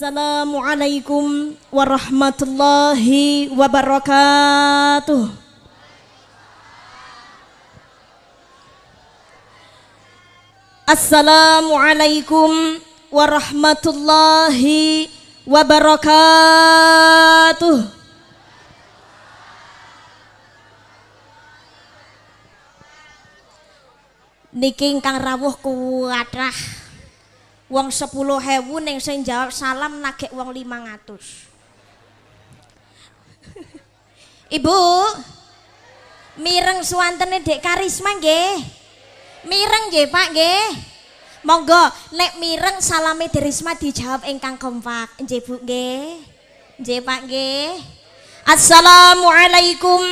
Assalamualaikum warahmatullahi wabarakatuh. Assalamualaikum warahmatullahi wabarakatuh. Niki ingkang rawuh kuwatah wong sepuluh neng sing jawab salam nagek wong ratus. Ibu, mireng suantene Dek Karisma ge, Mireng ge Pak ge. Monggo nek mireng salami Derisma dijawab engkang kompak. je Bu ge, je Pak ge. Assalamualaikum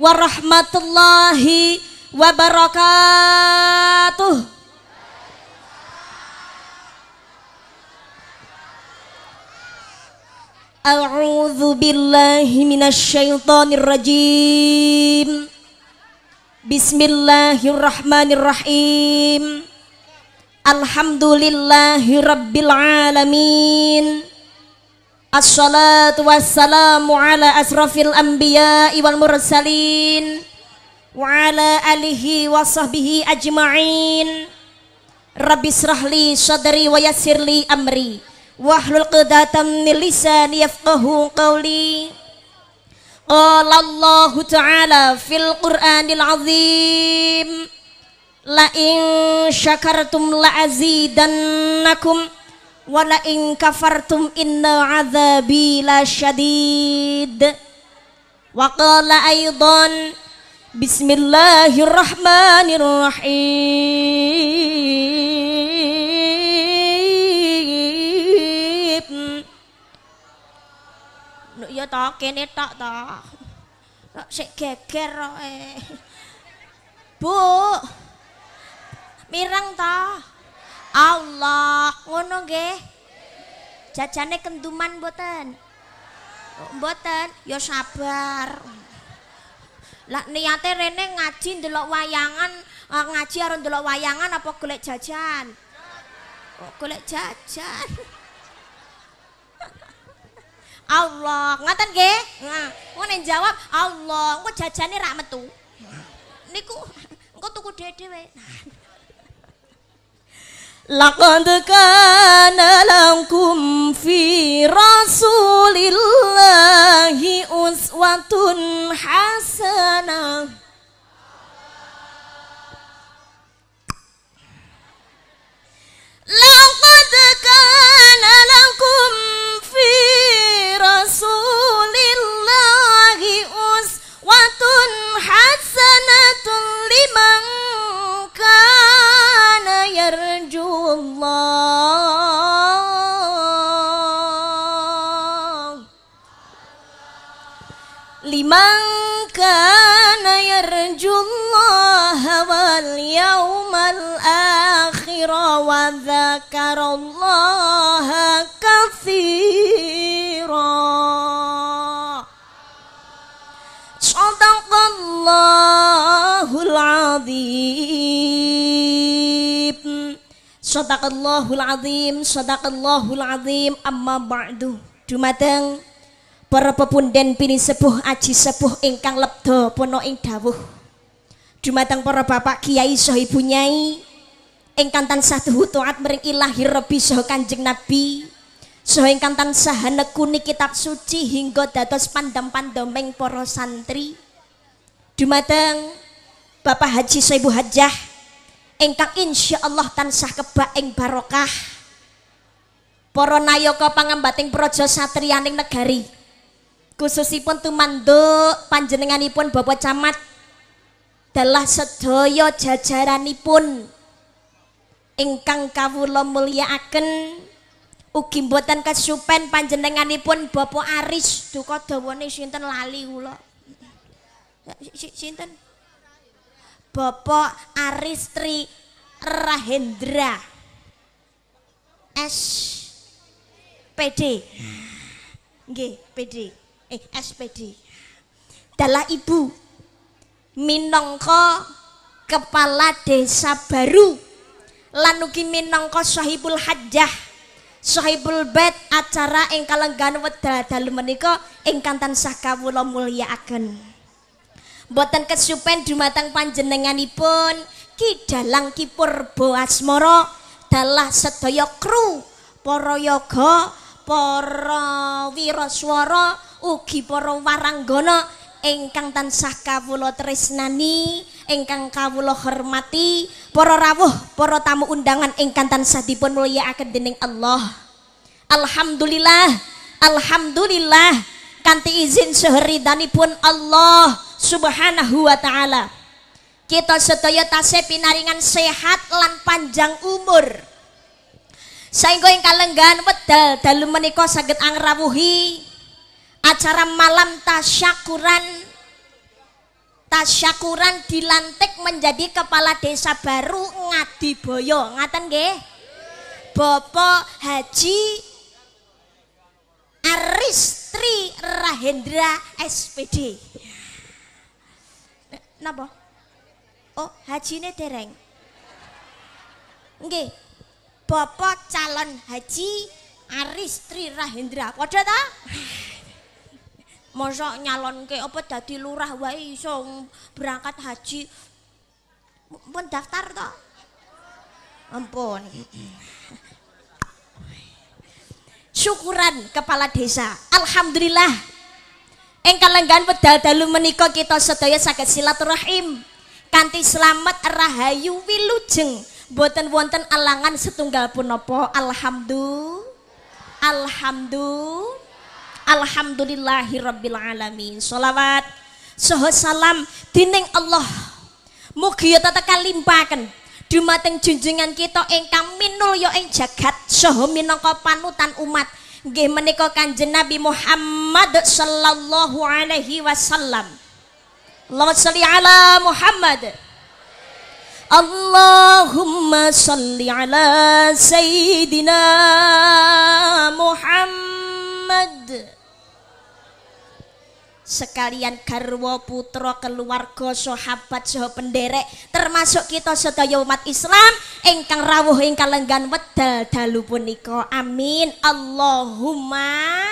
warahmatullahi wabarakatuh. أعوذ بالله من الشيطان الرجيم بسم الله الرحمن الرحيم الحمد لله رب العالمين الصلاة والسلام على أشرف الأنبياء والمرسلين وعلى آله وصحبه أجمعين رب اشرح لي صدري ويسر لي أمري wahlul qadatam min lisani yafqahu qawli qala Allahu ta'ala fil qur'anil azim la in syakartum la azidannakum wa la Walain kafartum inna azabi la syadid wa bismillahirrahmanirrahim to, kene tok to. Kok sik geger Bu. Mirang to. Allah, ngono nggih. Jajane kenduman mboten? Mboten, ya sabar. Lak niate rene ngaji ndelok wayangan, eh, ngaji karo ndelok wayangan apa golek jajan? Kok golek jajan? golek jajan. Allah. Ngoten nggih? Nah, Engko nek jawab Allah, engko jajane ra metu. Niku engko tuku dhewe. Laqad kana lakum fi rasulillahi uswatun hasanah Laqad kana حسنة لمن كان يرجو الله لمن كان يرجو الله واليوم الآخر وذكر الله Sadaqallahul Azim Sadaqallahul Azim Sadaqallahul Azim Amma ba'du Dumateng Para pepunden pini sepuh Aji sepuh ingkang lebdo Pono ing dawuh Dumateng para bapak kiai sohibu nyai Ingkang tansah tuhu tuat Mering ilahi rebi soh kanjeng nabi Soh ingkang tansah Nekuni kitab suci Hinggo Dados pandam-pandam para santri santri Dumateng Bapak Haji Soebu Hajah Engkang insya Allah tansah kebak ing barokah Poro nayoko pangembating projo satrianing negari Khususipun tumanduk panjenenganipun Bapak Camat Dalah sedoyo jajaranipun Engkang kawulo mulia akan Ugi mboten kesupen panjenenganipun Bapak Aris Duko dawane sinten lali ulo Sinten? Bapak Aristri Rahendra. S PD. Nggih, PD. Eh, SPD. Dalam ibu minangka kepala desa baru lan ugi minangka sahibul hajah sahibul bait acara ing kalenggan wedal dalem menika ing kantan sah kawula mulyaaken. Mboten kesupen dumateng panjenenganipun Ki dalang kipur boas moro Dalah sedaya kru Poro yoga Poro wiroswara Ugi poro waranggono Engkang tansah kawulo tresnani Engkang kawulo hormati Poro rawuh Poro tamu undangan Engkang tansah dipun mulia akan dening Allah Alhamdulillah Alhamdulillah kanti izin seheridanipun Allah Subhanahu wa taala. Kita sedaya tasih pinaringan sehat lan panjang umur. Saengga yang kalenggan wedal dalam menikah sakit angrawuhi acara malam tasyakuran tasyakuran dilantik menjadi kepala desa baru Ngadiboyo ngaten nggih Bapak Haji Aris Tri Rahendra SPD. Napa? Oh, hajine dereng. Nggih. Bapak calon haji Aris Tri Rahendra. Padha ta? Mosok nyalonke apa dadi lurah wae iso berangkat haji. Pun daftar to. Ampun. syukuran kepala desa Alhamdulillah engkalenggan pedal dalu menikah kita sedaya sakit silaturahim kanti selamat rahayu wilujeng buatan wonten alangan setunggal pun opo Alhamdulillah Alhamdulillah Alhamdulillahirrabbilalamin sholawat soho salam dining Allah mugiyo tetekan limpahkan dumateng junjungan kita minul yo ya ing jagat soho minangka panutan umat nggih menika Kanjeng Nabi Muhammad sallallahu alaihi wasallam Allahumma salli ala Muhammad Allahumma salli ala sayyidina Muhammad sekalian garwa putra keluarga sahabat saha penderek termasuk kita sedaya umat Islam ingkang rawuh ingkang lenggan wedal dalu punika amin Allahumma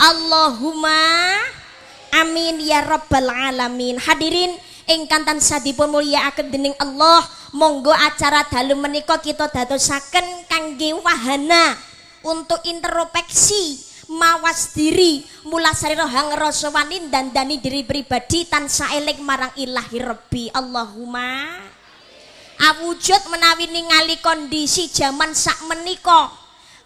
Allahumma amin ya rabbal alamin hadirin ingkang tansah dipun mulyakaken dening Allah monggo acara dalu menika kita dadosaken kangge wahana untuk interopeksi mawas diri mula sarira hang rasawani dandani diri pribadi tansah eling marang ilahi rabbi Allahumma awujud menawi ningali kondisi jaman sak menika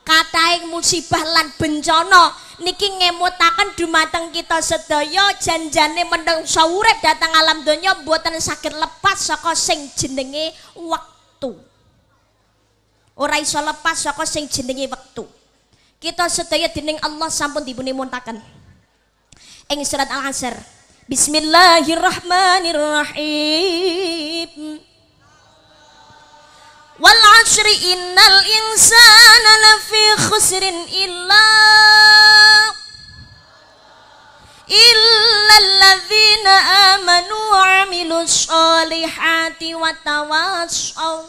kataing musibah lan bencana niki ngemutaken dumateng kita sedaya janjane menungsa urip datang alam donya mboten sakit lepas saka sing jenenge wektu ora iso lepas saka sing jenenge wektu kita sedaya dinding Allah sampun dibuni muntakan yang surat Al-Asr Bismillahirrahmanirrahim Wal asri innal insana lafi khusrin illa illa alladhina amanu amilu sholihati wa tawasaw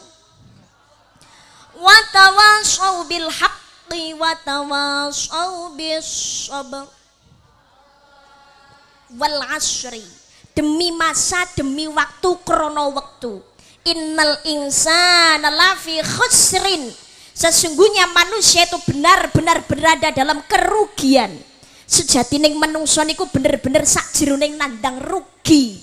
wa tawasaw bilhaq بالحق وتواصوا بالصبر wal asri demi masa demi waktu krono waktu innal insana lafi khusrin sesungguhnya manusia itu benar-benar berada dalam kerugian sejati ning menungso niku bener-bener sak jeruning nandang rugi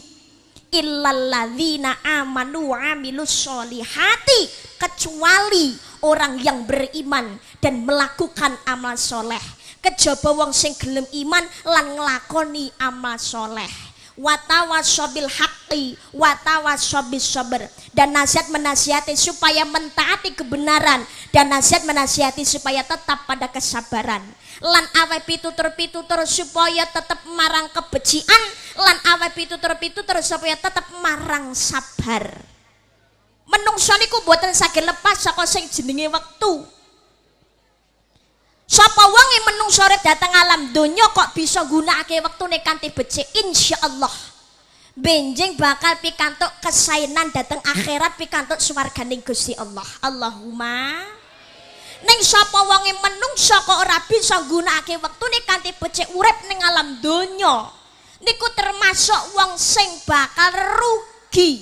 illalladzina amanu amilus solihati kecuali orang yang beriman dan melakukan amal soleh kejaba wong sing gelem iman lan nglakoni amal soleh watawasobil hakti watawasobil sober dan nasihat menasihati supaya mentaati kebenaran dan nasihat menasihati supaya tetap pada kesabaran lan awet pitutur pitutur supaya tetap marang kebejian lan awet pitutur pitutur supaya tetap marang sabar menungso niku mboten saged lepas saka sing jenenge wektu Sapa wong menungsa, menungso dateng alam donya kok bisa gunakake wektune kanthi becik insyaallah benjing bakal pikantuk kesainan dateng akhirat pikantuk swarganing Gusti Allah Allahumma Neng sapa wong menungsa kok ora bisa nggunakake wektune kanthi becik urip ning alam donya. Niku termasuk wong sing bakal rugi.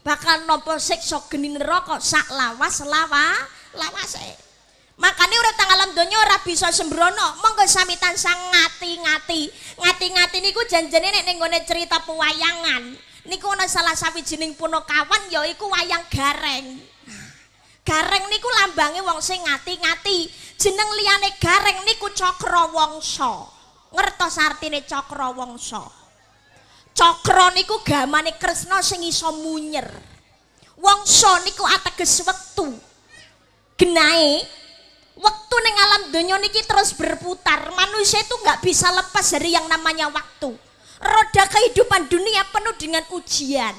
bakal nopo siksa geni neraka sak lawas lawa lawase makane urip tang alam donya ora bisa sembrono monggo samitan sang ngati-ngati ngati-ngati niku janjene nek ning gone cerita pewayangan niku ana salah sawijining punakawan ya iku wayang gareng gareng niku lambange wong sing ngati-ngati jeneng liyane gareng niku cakrawangsa ngertos artine cakrawangsa so. Cokroniku niku gamane Kresna sing iso munyer. so niku ateges wektu. genai waktu ning alam donya niki terus berputar. Manusia itu nggak bisa lepas dari yang namanya waktu. Roda kehidupan dunia penuh dengan ujian.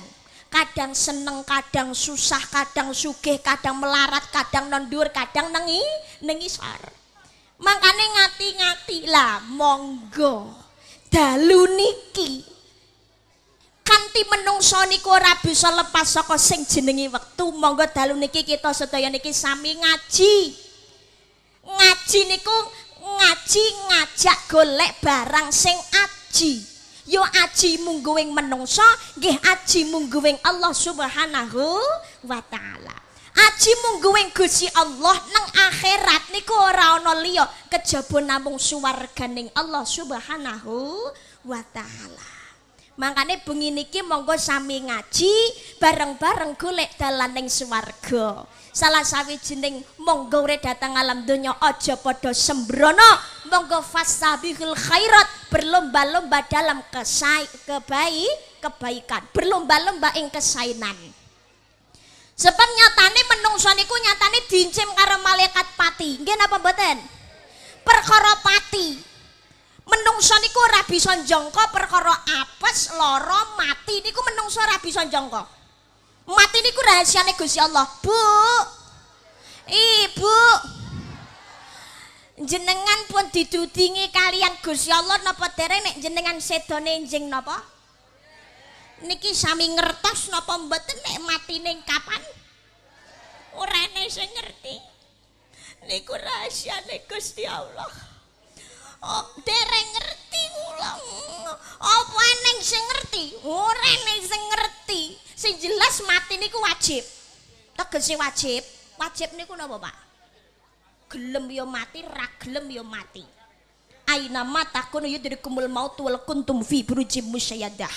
Kadang seneng, kadang susah, kadang sugih, kadang melarat, kadang nondur, kadang nengi, sar. Makanya ngati-ngati lah, monggo. Dalu niki Kanti menungso niku ora bisa lepas saka sing jenengi wektu monggo dalu niki kita sedaya niki sami ngaji ngaji niku ngaji ngajak golek barang sing aji yo aji mungguing menungso nggih aji mungguing Allah subhanahu wa ta'ala aji mungguing gusi Allah nang akhirat niku ora ono liya kejaba namung suwarganing Allah subhanahu wa ta'ala Makane bengi niki monggo sami ngaji bareng-bareng golek dalan ning swarga. Salah sawijining monggo ora datang alam donya aja padha sembrono, monggo fasabihul khairat berlomba-lomba dalam kesai, kebaikan, berlomba-lomba ing kesainan. Sebab nyatane menungso niku nyatane diincim karo malaikat pati. Nggih apa mboten? Perkara pati, menungso niku ora bisa jongko perkara apes lara mati niku menungso ora bisa jongko mati niku rahasiane Gusti Allah Bu Ibu jenengan pun didudingi kalian Gusti Allah napa dereng nek jenengan sedone enjing napa niki sami ngertos napa mboten nek mati ning kapan ora ana sing ngerti niku rahasiane Gusti Allah Oh, dereng ngerti Apa eneng sing ngerti? Ora eneng ngerti. Sing mati niku wajib. Tegese wajib. Wajib niku napa, Pak? Gelem yo ya mati, ra gelem yo ya mati. Aina mata dari kumul maut wal kuntum fi burujim musyayadah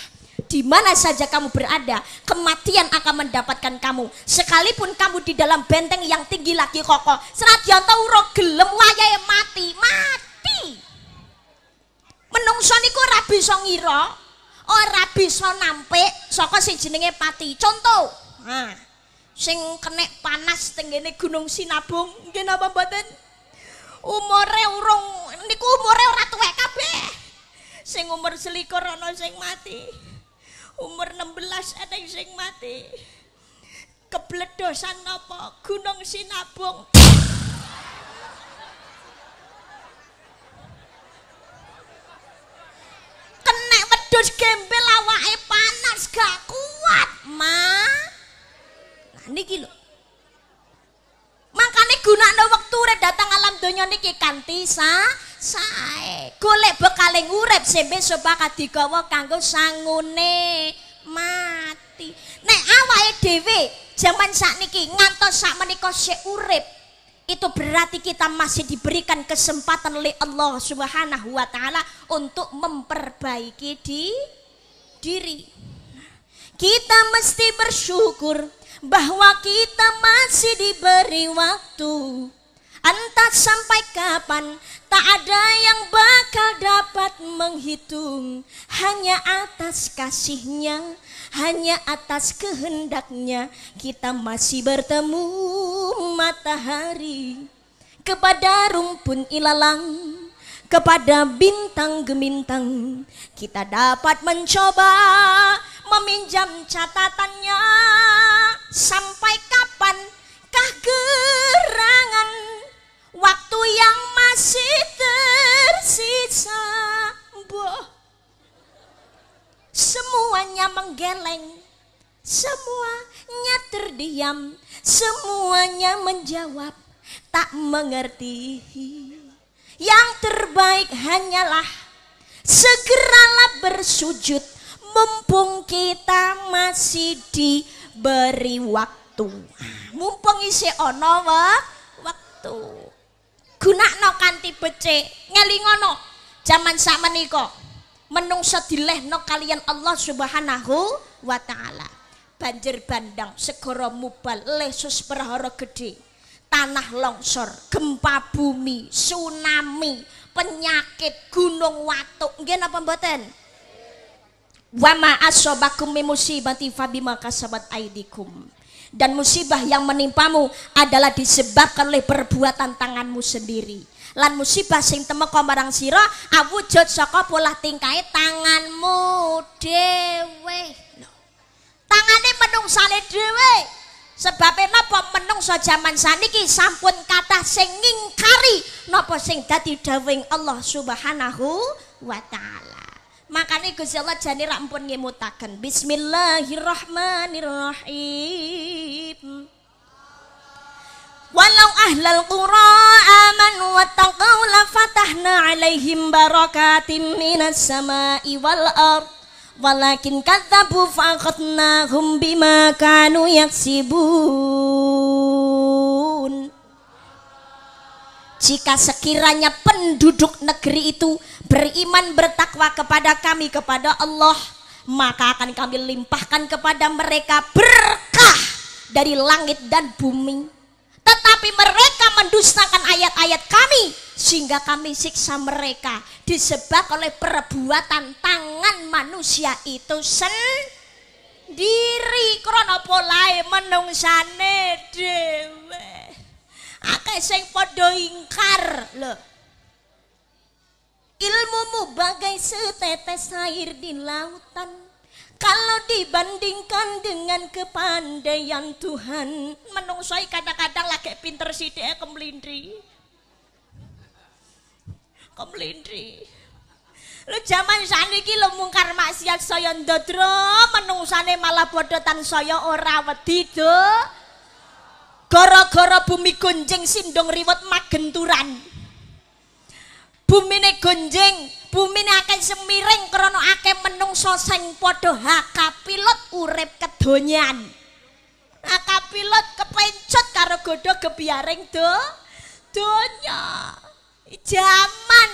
di mana saja kamu berada, kematian akan mendapatkan kamu. Sekalipun kamu di dalam benteng yang tinggi lagi kokoh, Senadyanto uro gelem yang mati, mati. menungso niku ora bisa ngira, ora bisa nampik saka sing jenenge pati. Contoh, nah, sing kenek panas teng Gunung Sinabung, nggih napa mboten? Umure urung niku umure ora tuwek kabeh. Sing umur selikur ana sing mati. Umur 16 ana sing mati. Kebledosan napa Gunung Sinabung? wedhus gembel awake panas gak kuat, Ma. Lah niki lho. Mangkane gunakno wektu urip datang alam donya niki kanthi sae. Golek bekaling urip Sembe besok digawa kanggo sangune mati. Nek awake dhewe jaman niki, ngantos sak menika sik urip itu berarti kita masih diberikan kesempatan oleh Allah Subhanahu wa taala untuk memperbaiki di diri. Kita mesti bersyukur bahwa kita masih diberi waktu Entah sampai kapan Tak ada yang bakal dapat menghitung Hanya atas kasihnya Hanya atas kehendaknya Kita masih bertemu matahari Kepada rumpun ilalang kepada bintang gemintang kita dapat mencoba meminjam catatannya sampai kapankah gerangan waktu yang masih tersisa boh semuanya menggeleng semuanya terdiam semuanya menjawab tak mengerti yang terbaik hanyalah segeralah bersujud mumpung kita masih diberi waktu mumpung isi ono waktu gunakno kanthi becik ngelingono jaman menung menungsa dilehno kalian Allah Subhanahu wa taala banjir bandang segara mubal lesus perhara gede tanah longsor gempa bumi tsunami penyakit gunung watuk nggih apa mboten wama ma asabakum min musibati fabima kasabat aidikum dan musibah yang menimpamu adalah disebabkan oleh perbuatan tanganmu sendiri lan musibah sing temeka marang sira awujud saka pola tingkae tanganmu dhewe no. tangane menungsa dhewe sebab napa menungsa jaman saniki sampun kata sing ngingkari napa sing dadi dawing Allah Subhanahu wa taala Makanya Gusti Allah jani rampun pun Bismillahirrahmanirrahim. Walau ahlal qura amanu wattaqaw la fatahna alaihim barakatim minas sama'i wal ard. Walakin kathabu fa'akhadnahum bima kanu yaksibun jika sekiranya penduduk negeri itu beriman bertakwa kepada kami kepada Allah maka akan kami limpahkan kepada mereka berkah dari langit dan bumi tetapi mereka mendustakan ayat-ayat kami sehingga kami siksa mereka disebab oleh perbuatan tangan manusia itu sendiri krono menungsane dewe akeh sing padha ingkar lho ilmumu bagai setetes air di lautan kalau dibandingkan dengan kepandaian Tuhan menungsoi kadang-kadang lagi pinter si dia e, kemelindri kemelindri lu zaman ini lu mungkar maksiat saya ndodro menungsane malah bodotan saya ora wedi gara-gara bumi gonjeng sindong riwet magenturan bumi ini gonjeng bumi ini akan semiring karena akan menung soseng podo haka pilot urep kedonyan haka pilot kepencut karo godo kebiaring do donya zaman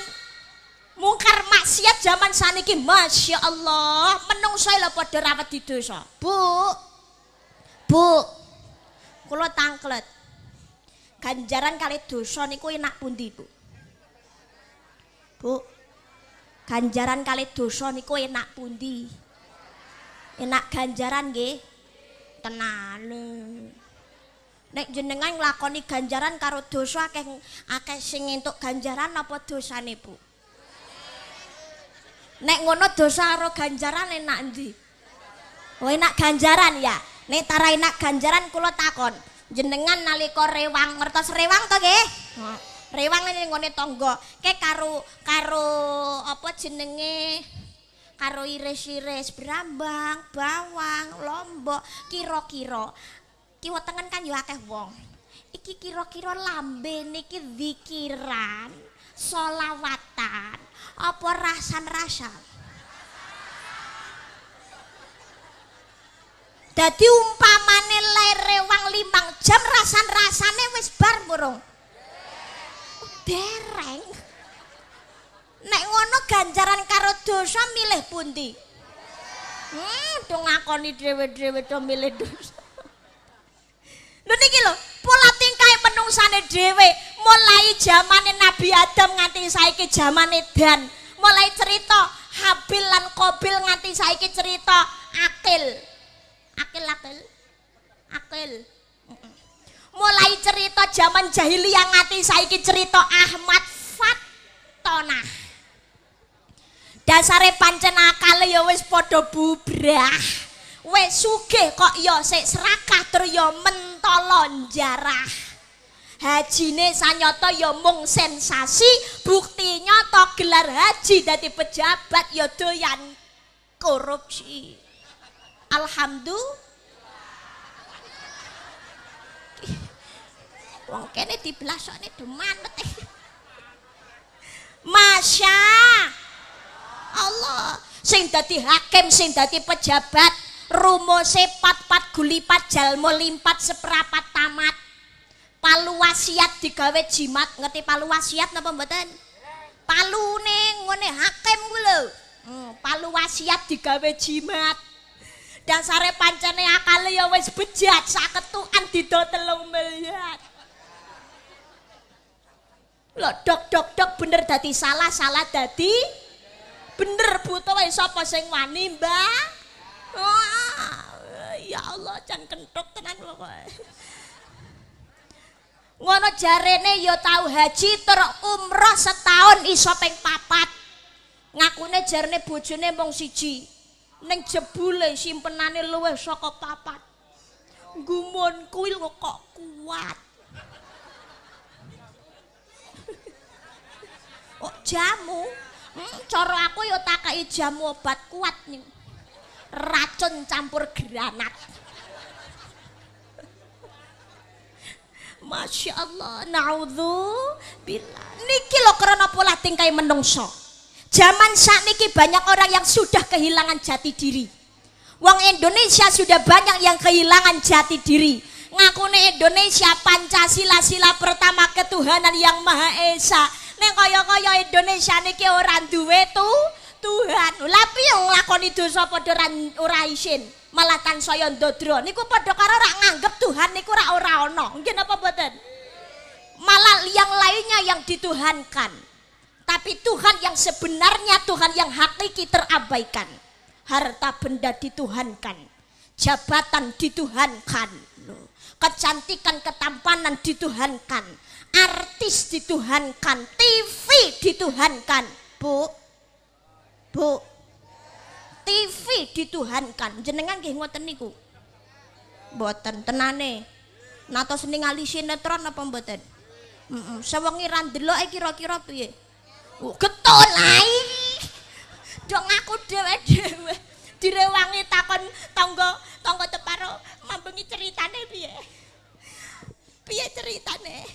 mungkar maksiat zaman saniki masya Allah menung saya lho podo rawat di dosa bu bu kula tanglet. Ganjaran kali dosa niku enak pundi, Bu? Bu. Ganjaran kali dosa niku enak pundi? Enak ganjaran nggih? Tenane. Nek jenengan nglakoni ganjaran karo dosa akeh akeh sing entuk ganjaran apa dosane, Bu? Nek ngono dosa karo ganjaran enak ndi? Oh enak ganjaran ya? nek tara enak ganjaran kula takon jenengan nalika rewang mertos rewang to nggih rewang ini ngone tonggo ke karo karo apa jenenge karo iris-iris brambang bawang lombok kira-kira kiwa tengen kan yo akeh wong iki kira-kira lambe iki zikiran solawatan apa rasan-rasan dadi umpamane lere wang limang jam rasan rasane wis bar burung dereng nek ngono ganjaran karo dosa milih pundi hmm to ngakoni dhewe-dhewe to milih dosa lho niki lho pola tingkah menungsane dhewe mulai zamane Nabi Adam nganti saiki zamane Dan mulai cerita Habil lan Qabil nganti saiki cerita Akil akil akil akil mulai cerita zaman jahiliyah ngati saiki cerita Ahmad Fatonah dasare pancen akal ya wis padha bubrah wis sugih kok ya sik serakah tur ya mentolo jarah hajine sanyata ya mung sensasi bukti nyata gelar haji dari pejabat ya doyan korupsi alhamdulillah. Wong kene diblasokne dumanet. Masya Allah, sing dadi hakim, sing dadi pejabat, rumose pat-pat gulipat jalmo limpat seperapat tamat. Palu wasiat digawe jimat, ngerti palu wasiat napa mboten? neng, ngene hakim ku lho. Hmm, palu wasiat digawe jimat. dasare pancene akale ya wis bejat saketukan dido 3 miliar lho dok dok dok bener dadi salah salah dadi bener buta wae sapa sing wani mbah ah, ya Allah jan kentuk tenan pokoke ngono jarene ya tau haji tur umroh setahun iso ping papat ngakune jarene bojone mung siji ning jebule simpenane luweh saka papat. Gumun kuil kok kuat. Oh, jamu. Hmm, cara aku ya takai jamu obat kuat nih. Racun campur granat. Masya Allah, naudzu Niki lo karena pola tingkai menungsok. Zaman saat ini banyak orang yang sudah kehilangan jati diri. Wong Indonesia sudah banyak yang kehilangan jati diri. Ngaku nih Indonesia Pancasila sila pertama ketuhanan yang Maha Esa. Neng koyo koyo Indonesia niki orang duwe tu Tuhan. Lapiung yang nglakoni dosa padha ora isin, malah soyon kan dodro. Niku padha karo nganggep Tuhan niku ora ora ana. Nggih apa Malah yang lainnya yang dituhankan. Tapi Tuhan yang sebenarnya, Tuhan yang hakiki terabaikan. Harta benda dituhankan. Jabatan dituhankan. Kecantikan, ketampanan dituhankan. Artis dituhankan. TV dituhankan. Bu, bu, TV dituhankan. Jenengan nggih ngoten niku. Mboten tenane. nato ningali sinetron apa mboten? Heeh. Mm Sewengi ra ndelok kira-kira piye? ketul ae. Dong aku dhewe-dhewe direwangi takon tangga, tangga teparo mambengi critane piye? Piye critane?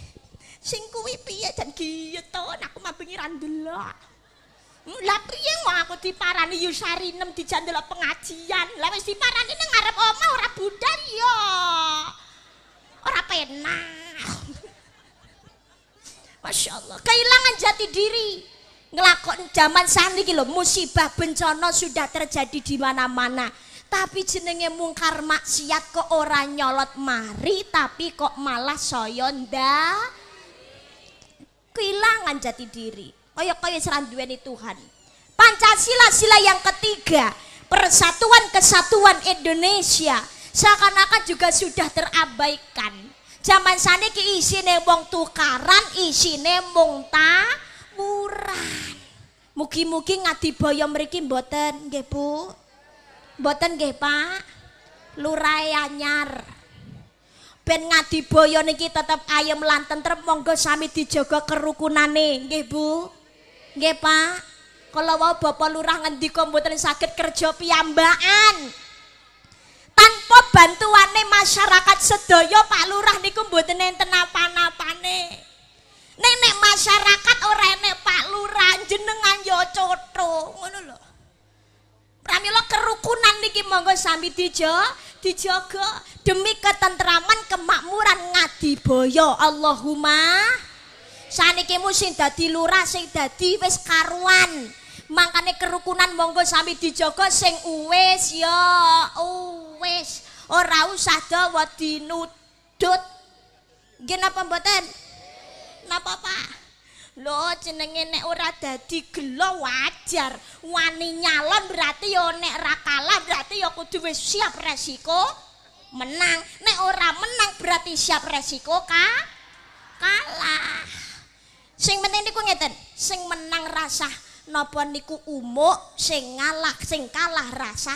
Sing kuwi piye jan gitu aku mambengi ra ndelok. Hmm, lah piye aku diparani yu Yusari 6 dijandelok pengajian. Lah wis diparani nang ngarep omah ora budal ya. Ora penak. Masya Allah, kehilangan jati diri. ngelakon zaman saniki gitu musibah bencana sudah terjadi di mana-mana tapi jenenge mungkar maksiat kok orang nyolot mari tapi kok malah soyonda kehilangan jati diri kaya kaya seranduan Tuhan Pancasila sila yang ketiga persatuan kesatuan Indonesia seakan-akan juga sudah terabaikan zaman sana ke isi wong tukaran isi mung ta murah. Mugi-mugi ngadi boyo mriki mboten nggih Bu. Mboten nggih Pak. lurah Lurae anyar. Ben ngadi boyo niki tetep ayem lan tentrem monggo sami dijaga kerukunane nggih Bu. Nggih Pak. Kala wau Bapak Lurah ngendika mboten saged kerja piyambakan. Tanpa bantuane masyarakat sedaya Pak Lurah niku mboten enten apa-apane. Napa nenek masyarakat orang enek pak lurah jenengan yo coto ngono lo pramilo kerukunan niki monggo sami dijo dijogo demi ketentraman kemakmuran Ngadibaya Allahumma saniki musim dadi lurah sing dadi wis karuan makanya kerukunan monggo sami dijogo sing uwes ya uwes ora usah dawa dinudut gina pembetan napa pak lo jenenge nek ora dadi gelo wajar wani nyalon berarti yo nek ra kalah berarti yo kudu wis siap resiko menang nek ora menang berarti siap resiko ka kalah sing penting niku ngeten sing menang rasa napa niku umuk sing ngalah sing kalah rasa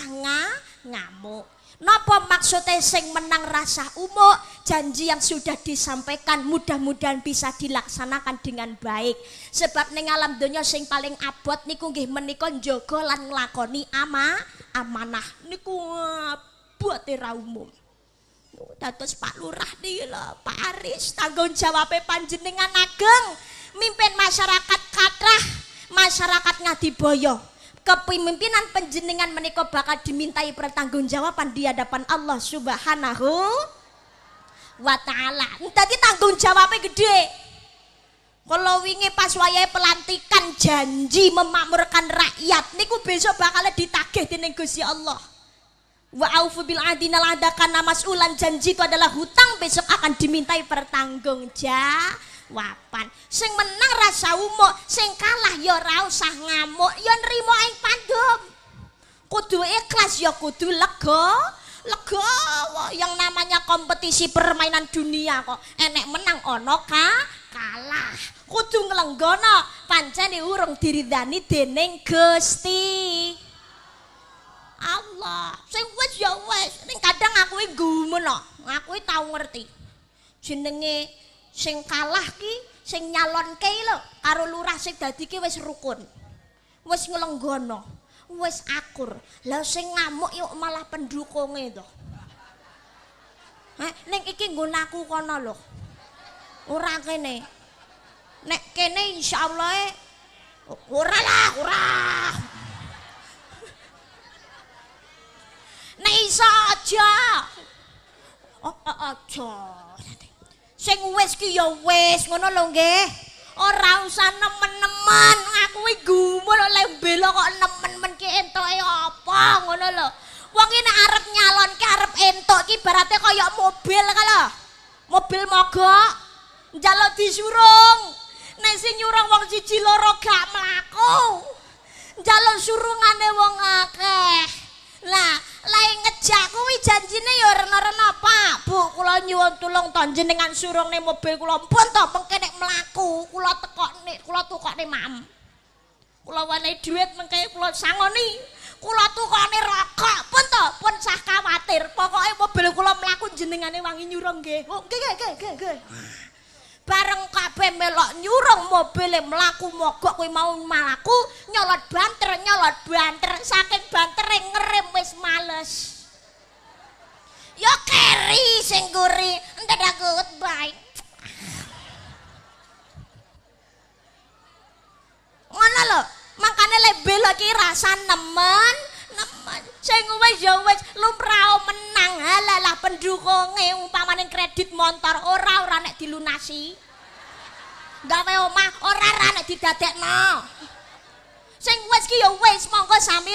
ngamuk Napa maksudnya sing menang rasa umum, janji yang sudah disampaikan mudah-mudahan bisa dilaksanakan dengan baik sebab ning alam donya sing paling abot niku nggih menika njogo lan nglakoni ama amanah niku buat era umum Datus Pak Lurah nih lho, Pak Aris tanggung jawabnya panjenengan ageng mimpin masyarakat kakrah masyarakat ngadiboyo kepemimpinan penjenengan menikah bakal dimintai pertanggungjawaban di hadapan Allah Subhanahu wa taala. Dadi tanggung jawabnya gede. Kalau wingi pas wayahe pelantikan janji memakmurkan rakyat niku besok bakal ditagih di negosi Allah. Wa aufu bil adina ladakan mas'ulan janji itu adalah hutang besok akan dimintai pertanggung jawab wapan sing menang rasa umuk sing kalah ya ora usah ngamuk ya nrimo ing pandum kudu ikhlas ya kudu lega lega yang namanya kompetisi permainan dunia kok enek menang ono ka kalah kudu nglenggono pancen urung diridani dening Gusti Allah sing wes ya wes, ning kadang aku iki gumun kok aku tau ngerti jenenge sing kalah ki sing nyalon ke lo karo lurah sing dadi ki wis rukun wis ngelenggono wis akur lo sing ngamuk yuk malah pendukung itu eh, neng iki gunaku kono lo ora kene nek kene insya Allah e, ora lah ora nek iso aja oh, oh, aja sing wis ki ya wis ngono lho nggih ora usah nemen-nemen aku iki gumul oleh bela kok nemen-nemen ki entuke apa ngono lho wong iki nek arep nyalon ki arep entuk ki barate kaya mobil kala mobil mogok njaluk disurung nek sing nyurung wong siji loro gak mlaku njaluk surungane wong akeh Lah, lae ngejak kuwi janjine ya rena-rena, Pak. Bu, kula nyuwun tulung to jenengan surungne mobil kula pun to mengke nek mlaku, kula tekokne, kula tukokne, Mam. Kula wene dhuwit mengke kula sangoni. Kula tukokne rokok pun to, pun sah kawatir. Pokoke mobil kula mlaku jenengane wangi nyurung nggih. Oh, nggih, nggih, nggih, bareng kabeh melok nyurung mobile mlaku mogok kuwi mau mlaku nyolot banter nyolot banter saking bantere ngerem wis males yo keri sing guri entar aku goodbye ngono lho makane lek belok ki rasa nemen nemen sing wis yo wis lumrah ala-ala pendukungnya umpama yang kredit motor ora-ora nek dilunasi gak omah ora-ora nek didadak no. sing wes ki ya wes monggo sami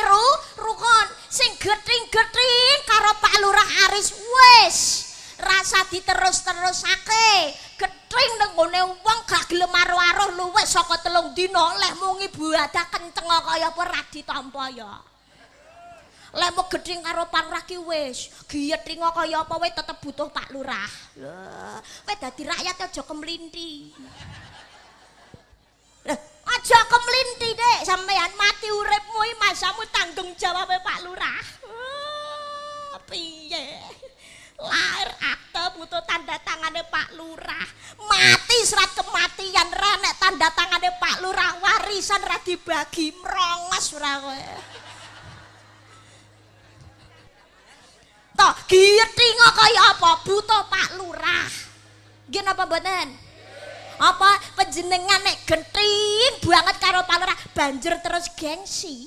rukun sing geting geting karo pak lurah aris wes rasa diterus terus sake geting nengone uang gak gelem aruh aruh luwes soko telung dino leh mungi buada kenceng kaya perak ditompo ya lek mau gedhe karo Pak Lurah ki wis, giyet kaya apa wae tetep butuh Pak Lurah. Lah, kowe dadi rakyat aja kemlinti. Lah, aja kemlinti, sampean mati uripmu iki masamu tanggung jawab Pak Lurah. Oh, piye? Lahir akte butuh tanda tangannya Pak Lurah. Mati surat kematian ra nek tanda tangannya Pak Lurah warisan ra dibagi mronges ra kowe. Tak giti nggak kayak apa butuh Pak Lurah. Gini apa buatan? Apa penjenengan nek genting banget karo Pak Lurah banjir terus gengsi.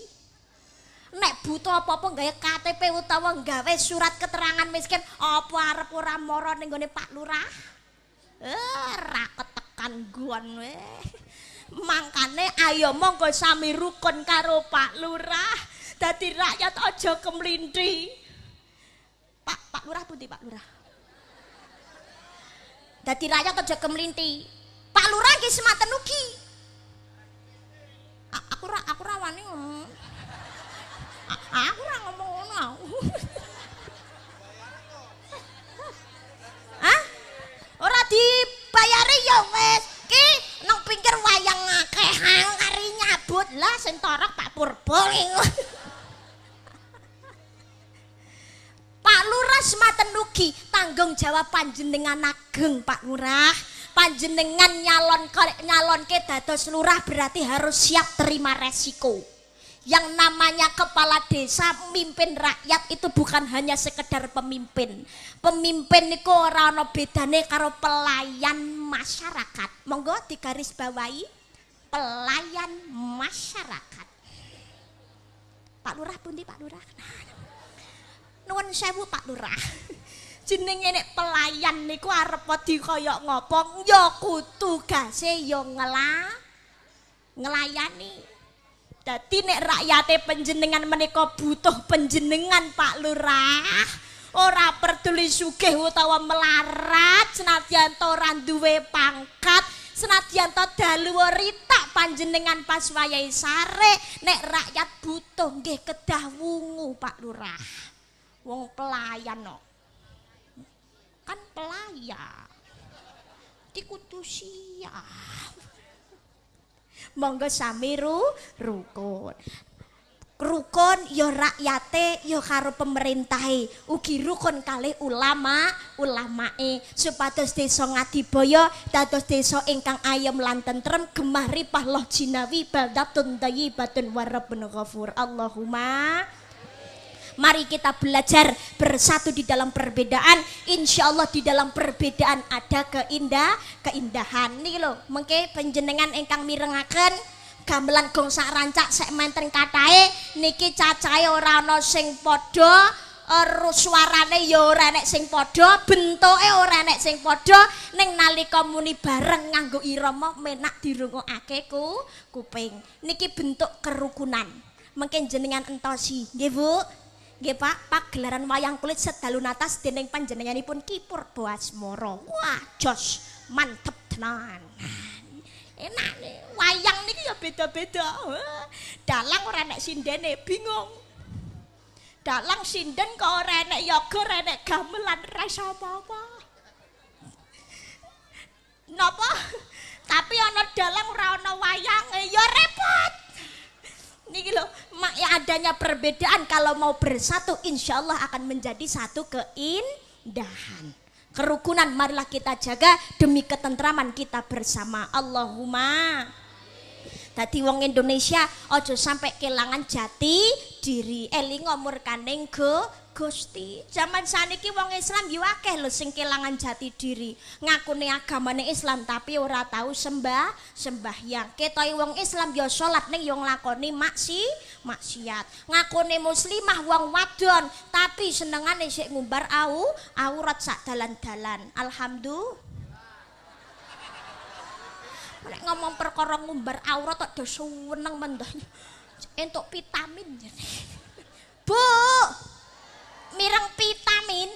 Nek butuh apa apa nggak ya KTP utawa nggawe surat keterangan miskin apa arep ora moro nenggone Pak Lurah? Eh raket tekan guan weh. Mangkane ayo monggo sami rukun karo Pak Lurah. Dadi rakyat aja kemlindih. Pak, Pak Lurah pun Pak Lurah. Dadi rakyat kerja kemlinti. Pak Lurah ki sematen ugi. Aku ra aku ra wani Aku ra ngomong ngono. Hah? Ora dibayari ya wis. Ki nang pinggir wayang akeh hang nyabut lah sing torok Pak Purbo. Pak Lurah sematen rugi tanggung jawab panjenengan ageng Pak Lurah. Panjenengan nyalon nyalon ke dados lurah berarti harus siap terima resiko. Yang namanya kepala desa, mimpin rakyat itu bukan hanya sekedar pemimpin. Pemimpin itu orang bedane karo pelayan masyarakat. Monggo garis bawahi pelayan masyarakat. Pak Lurah pundi Pak Lurah. Nah, nuwun sewu Pak Lurah. Jenenge nek pelayan niku arep wedi kaya ngopo? Ya kutugase ya ngela ngelayani. Dadi nek rakyate panjenengan menika butuh panjenengan Pak Lurah, ora peduli sugih utawa melarat, senadyan ora duwe pangkat, senadyan to dalu ritak panjenengan pas wayahe sare, nek rakyat butuh nggih kedah wungu Pak Lurah. wong pelayan no. kan pelayan iki kudu monggo sami rukun rukun ya rakyate ya karo pemerintahe ugi rukun kalih ulama ulamae supados desa ngadibaya dados desa ingkang ayem lan tentrem gemah ripah loh jinawi baldatun thayyibatun warabbun ghafur Allahumma Mari kita belajar bersatu di dalam perbedaan. Insya Allah di dalam perbedaan ada keindah, keindahan. Nih lo, mungkin penjenengan engkang mirengaken gamelan gongsa rancak sek menten katae niki cacai ora ana sing padha Uh, suarane ya ora enek sing padha, bentuke ora enek sing padha, ning nalika muni bareng nganggo irama menak dirungokake ku kuping. Niki bentuk kerukunan. Mungkin jenengan entosi, nggih Bu? Nggih Pak, pagelaran wayang kulit sedalu natas dening panjenenganipun Kipur Boasmara. Wah, jos, mantep tenan. Enak nih, wayang niki ya beda-beda. Dalang ora enek sindene, bingung. Dalang sinden kok ora enek ya go enek gamelan rasa apa-apa. Napa? Tapi ana dalang ora ana wayang, eh, ya repot. Niki lho, Ya adanya perbedaan kalau mau bersatu insya Allah akan menjadi satu keindahan kerukunan marilah kita jaga demi ketentraman kita bersama Allahumma Tadi wong Indonesia ojo sampai kehilangan jati diri eling eh, omur kaneng Gusti, zaman saniki wong Islam yo akeh lho sing kelangan jati diri, ngakune agamane Islam tapi ora tau sembah sembah sembahyang. Ketoke wong Islam yo salat ning yo nglakoni maksi maksiat. Ngakune muslimah wong wadon tapi senengane sik ngumbar au aurat sak dalan-dalan. Alhamdulillah. Lek ngomong perkara ngumbar aurat kok do suweneng mendoh. Entuk vitamin. Bu, mireng vitamin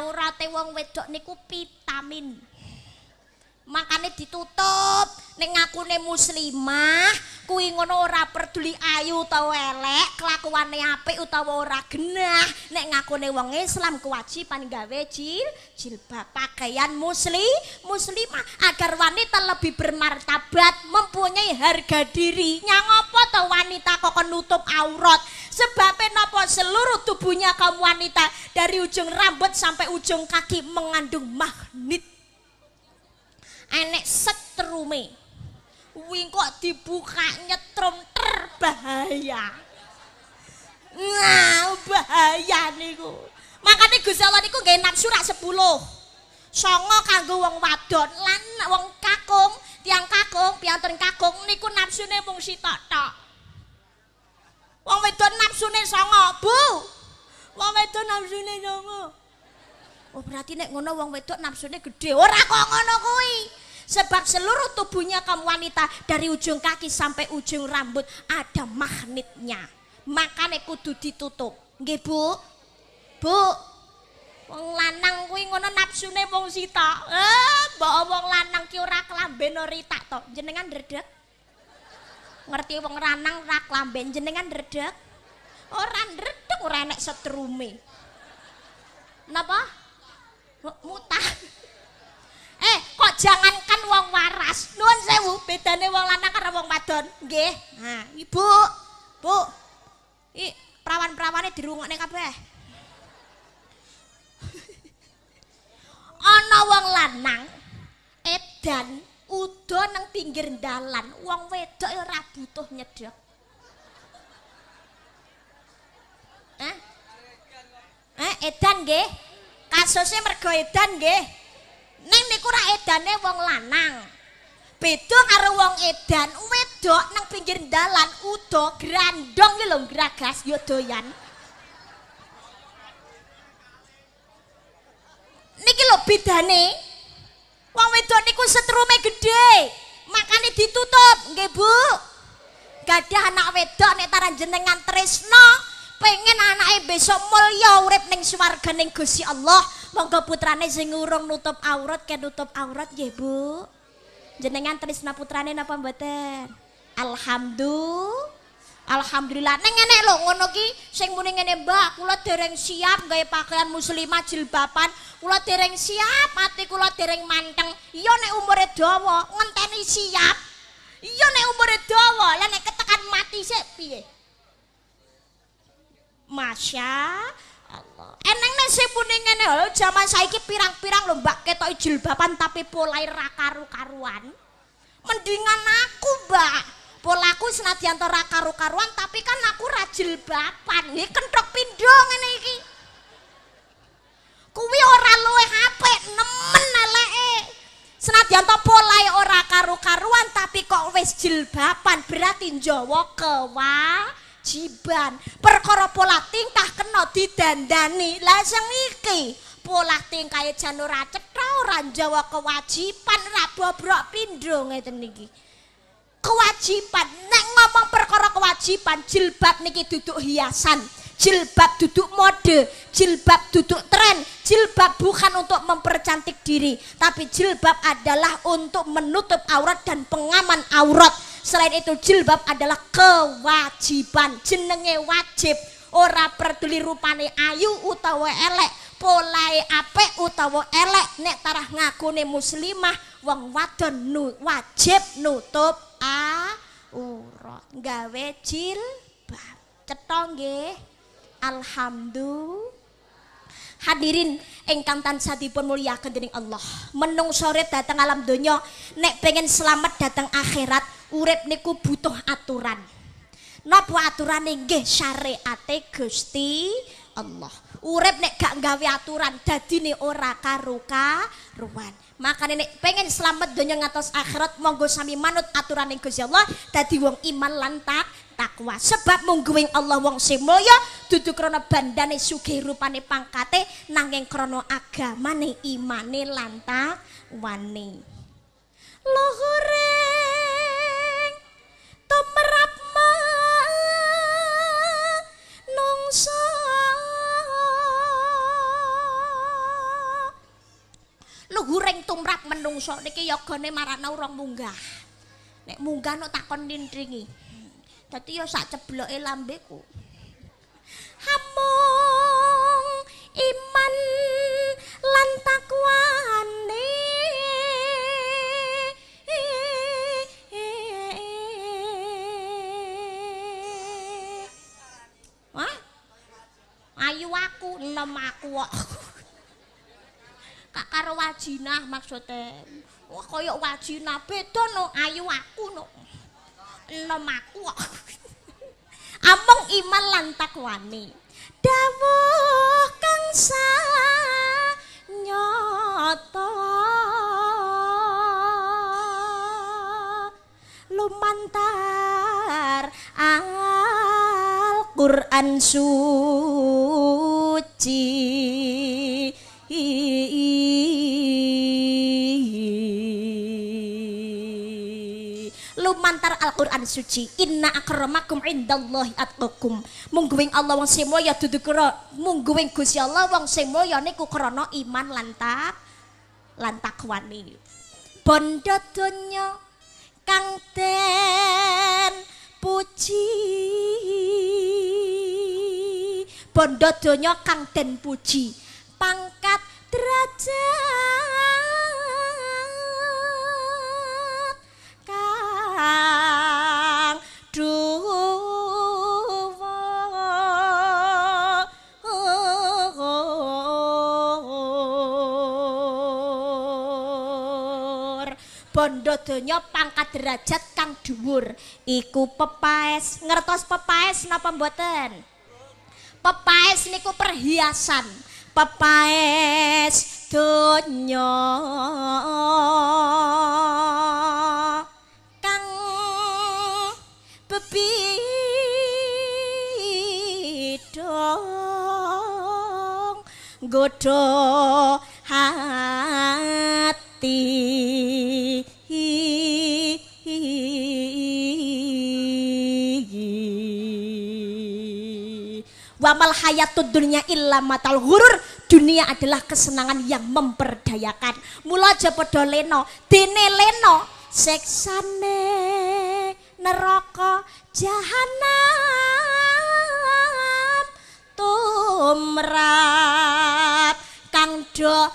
aurate wong wedok niku vitamin makane ditutup ning ngakune muslimah kuwi ngono ora peduli ayu utawa elek kelakuane apik utawa ora genah nek ngakune wong islam kewajiban gawe jil jilbab pakaian musli muslimah agar wanita lebih bermartabat mempunyai harga diri nyang apa to wanita kok nutup aurat Sebabnya nopo seluruh tubuhnya kaum wanita dari ujung rambut sampai ujung kaki mengandung magnet. Enek setrume. Wing kok dibuka nyetrum terbahaya. Nah, bahaya niku. Makanya Gusti Allah niku nggih nafsu rak 10. Songo kanggo wong wadon lan wong kakung, tiang kakung, piantren kakung niku nafsune mung sitok tok. Wong wedon nafsune songo, Bu. Wong wedon nafsune songo. Oh, berarti nek ngono wong wedok nafsune gedhe. Ora kok ngono kuwi. Sebab seluruh tubuhnya kaum wanita dari ujung kaki sampai ujung rambut ada magnetnya. Makane kudu ditutup. Nggih, Bu. Bu. Wong lanang kuwi ngono nafsune wong sitok. Eh, mbok wong lanang ki ora kelamben ora tak to. Jenengan ndredeg. ngerti wong ranang ra klamben jenengan redeg ora redeg ora enek setrume napa mutah eh kok jangankan wong waras nuwun sewu bedane wong lanang karo wong wadon nggih nah ibu bu i perawan-perawane dirungokne kabeh ana wong lanang edan udo nang pinggir dalan wong wedok ya ora butuh nyedhek eh eh edan nggih kasusnya mergo edan nggih ning niku ora edane wong lanang beda karo wong edan wedok nang pinggir dalan udo grandong lho gragas ya doyan niki lho bedane Wong wedok niku setrume gedhe. Makane ditutup, nggih Bu. Gadah anak wedok nek taran jenengan Trisna, pengen anake besok mulya urip ning swarganing Gusti Allah, monggo putrane sing urung nutup aurat ke nutup aurat nggih Bu. Jenengan tresna putrane napa mboten? Alhamdulillah. Alhamdulillah. Neng enek lho ngono ki sing muni ngene, Mbak, kula dereng siap gawe pakaian muslimah jilbaban. Kula dereng siap, Mati kula dereng manteng. Iya nek umure dawa, ngenteni siap. Iya nek umure dawa, lah nek ketekan mati sik piye? Masya Allah. Eneng eh, nek sing muni ngene, lho jaman saiki pirang-pirang lho Mbak ketoki jilbaban tapi polahe ra karu-karuan. Mendingan aku, Mbak. polaku senadian tora karu-karuan tapi kan aku rajil bapan nih kentok pindong ini iki kuwi ora loe hp nemen eleke senadian to polai e ora karu-karuan tapi kok wes jil jilbaban berarti kewa kewajiban perkara pola tingkah kena didandani lah sing iki pola tingkai jan ora cetha ora njawa kewajiban ra bobrok pindho ngeten iki kewajiban nek ngomong perkara kewajiban jilbab niki duduk hiasan jilbab duduk mode jilbab duduk tren jilbab bukan untuk mempercantik diri tapi jilbab adalah untuk menutup aurat dan pengaman aurat selain itu jilbab adalah kewajiban jenenge wajib ora peduli rupane ayu utawa elek polai ape utawa elek nek tarah ngakune muslimah wong wadon nu, wajib nutup aurat gawe jilbab cetong nggih alhamdulillah hadirin ingkang tansah dipun mulyakaken dening Allah menung sore datang alam donya nek pengen selamat datang akhirat urip niku butuh aturan napa aturane nggih syariate Gusti Allah urip nek gak gawe aturan dadine ora karuka ruan makanya nek pengen selamat dunia ngatos akhirat monggo sami manut aturan yang kusya Allah tadi wong iman lantak takwa sebab mungguing Allah wong semoyo duduk krono bandane suge rupane pangkate nanging krono agamane imane lantak wani lohore tumrap menungso niki yogane marana urung munggah. Nek munggah nek takon nindringi. Dadi ya sak cebloke lambeku. Hamung iman lan takwane. Wah? Ayu aku, nem aku kok. karo wajinah maksudnya wah kaya wajinah beda no ayu aku no enam aku among iman lan takwani dawuh kang nyoto lumantar Al-Qur'an suci lumantar Al-Quran suci inna akramakum indallahi atqakum mungguing Allah wong sing moyo dudu kira mungguing Gusti Allah wong sing moyo niku krana iman lantak lantak wani bondo donya kang den puji bondo donya kang den puji pangkat derajat Kang bondo donya pangkat derajat kang dhuwur iku pepaes ngertos pepaes napa mboten pepaes niku perhiasan pepaes donya bidong goto hati Wamal hayat dunia illa matal hurur dunia adalah kesenangan yang memperdayakan. Mula aja dineleno leno, dene leno seksane neraka jahanam Tumrat kang dol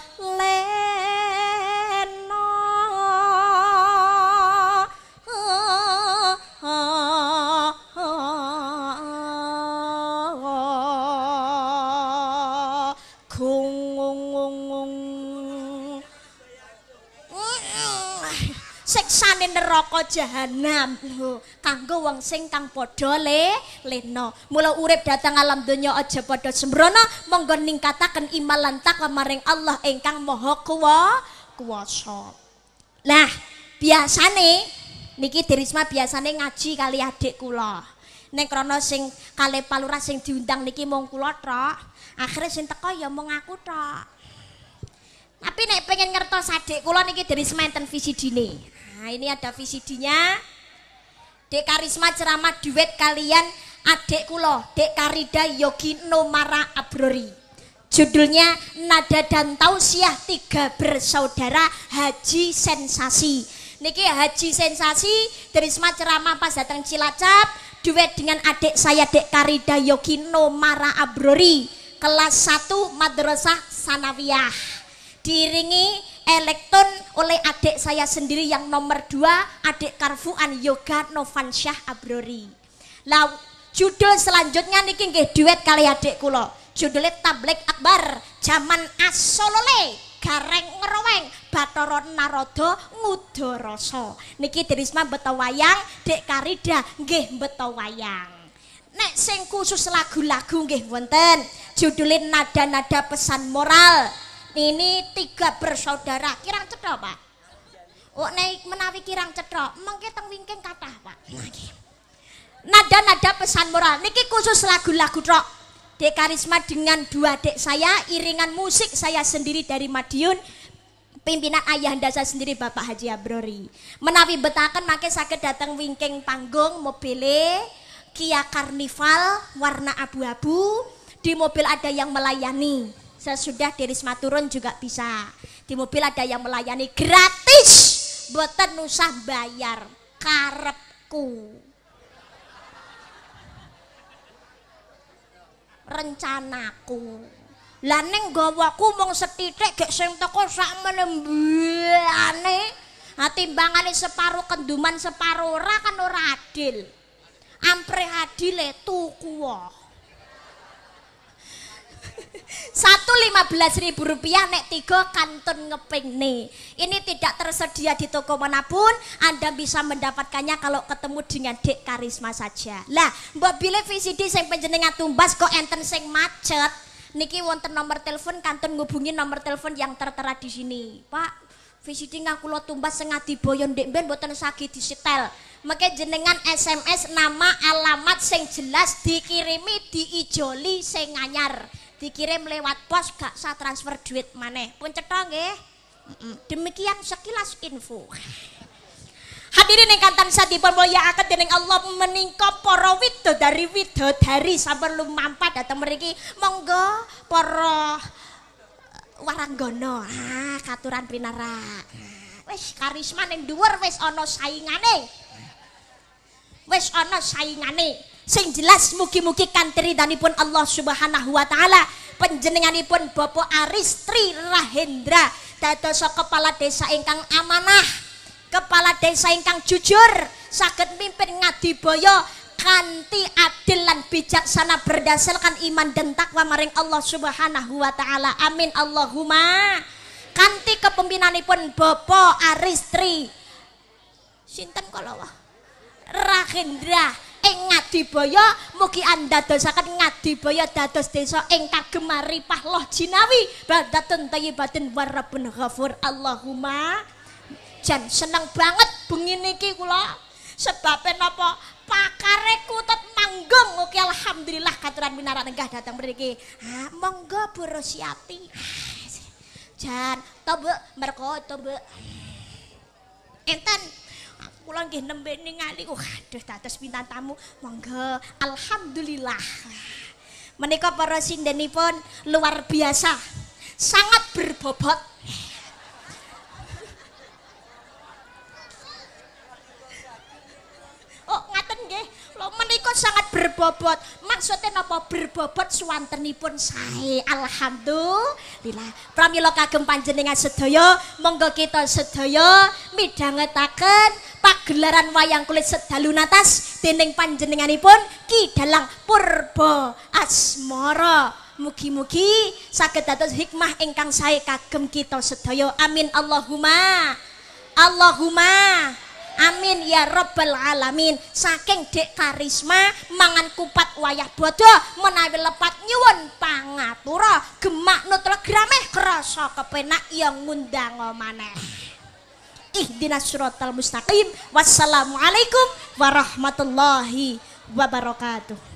Roko jahanam lho kanggo wong sing kang padha le lena mula urip datang alam donya aja padha sembrono monggo ningkataken iman lan takwa maring Allah ingkang maha kuwa kuwasa lah biasane niki Dirisma biasane ngaji kali adik kula Neng krono sing kale palura sing diundang niki mong kula tok. Akhire sing teko ya mong aku tok. Tapi nek pengen ngertos adik kula niki dirisma sementen visi dini Nah ini ada VCD-nya. Dek Karisma ceramah duet kalian Adek kulo Dek Karida Yogi Nomara Abrori. Judulnya Nada dan Tausiah Tiga Bersaudara Haji Sensasi. Niki Haji Sensasi terisma ceramah pas datang Cilacap duet dengan adik saya Dek Karida Yogi Nomara Abrori kelas 1 Madrasah Sanawiyah diringi elektron oleh adik saya sendiri yang nomor dua adik Karfuan Yoga Novansyah Abrori lah judul selanjutnya niki nggih duet kali adik kulo judulnya Tablik akbar zaman asolole gareng ngeroweng Batoro Narodo Ngudoroso Niki Trisma beto wayang Dek Karida nggih beto wayang Nek sing khusus lagu-lagu nggih wonten Judulin nada-nada pesan moral ini tiga bersaudara kirang cedro, pak oh naik menawi kirang cedok mengke teng wingking kata pak nada-nada pesan moral niki khusus lagu-lagu rock Dek Karisma dengan dua dek saya iringan musik saya sendiri dari Madiun pimpinan ayah anda sendiri Bapak Haji Abrori menawi betakan makin sakit datang wingking panggung mobile Kia Karnival warna abu-abu di mobil ada yang melayani Sesudah di Risma turun juga bisa. Di mobil ada yang melayani gratis. buat usah bayar. Karepku. Rencanaku. laneng gawaku mong setidak gak sing toko sak menembane. hati timbangane separuh kenduman separuh ora kan ora adil. Ampre adile tuku wae. Satu lima belas ribu rupiah nek tiga kantun ngeping nih. Ini tidak tersedia di toko manapun. Anda bisa mendapatkannya kalau ketemu dengan Dek Karisma saja. Lah, mbok pilih VCD sing penjenengan tumbas kok enten sing macet. Niki wonten nomor telepon kantun ngubungi nomor telepon yang tertera di sini. Pak, VCD ngaku lo tumbas sengat diboyon Dek ben mboten sagi setel. Maka jenengan SMS nama alamat sing jelas dikirimi diijoli sing anyar. dikirim lewat pos gak sah transfer duit maneh pun cetong ya demikian sekilas info hadirin yang kantan sadi pun mulia akad dening Allah meningko poro widodari dari widho dari sabar lumampa datang meriki monggo poro eh, waranggono ah katuran pinara ah, wes karisma neng dua wes ono saingane wes ono saingane Sing jelas mugi-mugi danipun Allah Subhanahu wa taala penjenenganipun Bapak Aristri Rahendra so kepala desa ingkang amanah, kepala desa ingkang jujur, sakit mimpin ngadiboyo kanti adil dan bijaksana berdasarkan iman dan takwa maring Allah Subhanahu wa taala. Amin Allahumma. kanti kepemimpinanipun Bapak Aristri Sinten kala Rahendra ing ngadibaya mugi anda dosakan ngadibaya dados desa ing kagem maripah loh jinawi badatun tayyibatin warabun ghafur Allahumma jan seneng banget bengi niki kula sebab napa pakare kutut manggung oke alhamdulillah katuran minara tenggah datang beriki ah monggo bu rosyati jan tobe merko tobe enten kula nggih nembe ningali kok aduh dados bintang tamu monggo alhamdulillah menika para sindenipun luar biasa sangat berbobot oh lo menikah sangat berbobot maksudnya napa berbobot suantenipun saya alhamdulillah pramilo kagem panjenengan sedoyo monggo kita sedoyo midangetaken pagelaran wayang kulit sedalu natas panjenenganipun ki dalang purbo asmoro mugi-mugi sakit datus hikmah engkang saya kagem kita sedoyo amin Allahumma Allahumma Amin ya Rabbal Alamin Saking dek karisma Mangan kupat wayah bodoh Menawi lepat nyewon pangaturo Gemak nutle grameh Kerasa kepenak yang ngundang omaneh Ihdina suratal mustaqim Wassalamualaikum warahmatullahi wabarakatuh